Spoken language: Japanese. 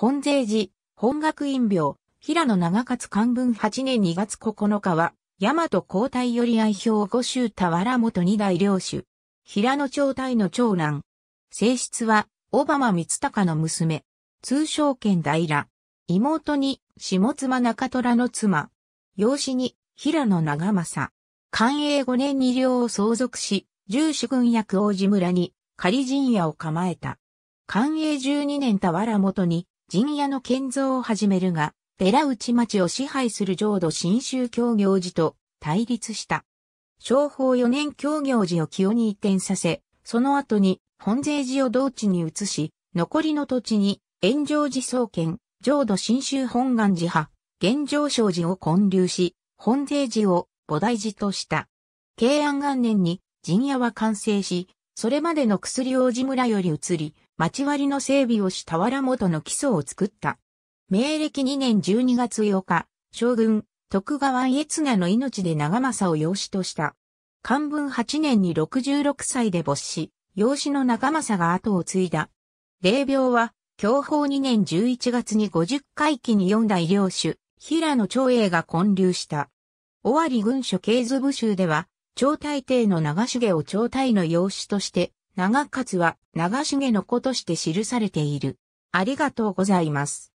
本税寺、本学院病、平野長勝漢文8年2月9日は、大和皇太より愛表五州田原元二代領主。平野長太の長男。正室は、小浜光隆の娘。通称大平。妹に、下妻中虎の妻。養子に、平野長政。寛永5年に領を相続し、従主軍役王子村に、仮陣屋を構えた。寛永12年田原元に、陣屋の建造を始めるが、寺内町を支配する浄土真宗教行寺と対立した。商法四年教行寺を清に移転させ、その後に本税寺を同地に移し、残りの土地に炎上寺創建、浄土真宗本願寺派、現上昇寺を建立し、本税寺を菩提寺とした。慶安元年に陣屋は完成し、それまでの薬王子村より移り、町割りの整備をし俵元の基礎を作った。明暦2年12月8日、将軍、徳川家綱の命で長政を養子とした。漢文8年に66歳で没し、養子の長政が後を継いだ。霊廟は、教法2年11月に50回期に4代領主、平野長英が建立した。尾張軍所経図部州では、長大帝の長重を長大の養子として、長勝は長重の子として記されている。ありがとうございます。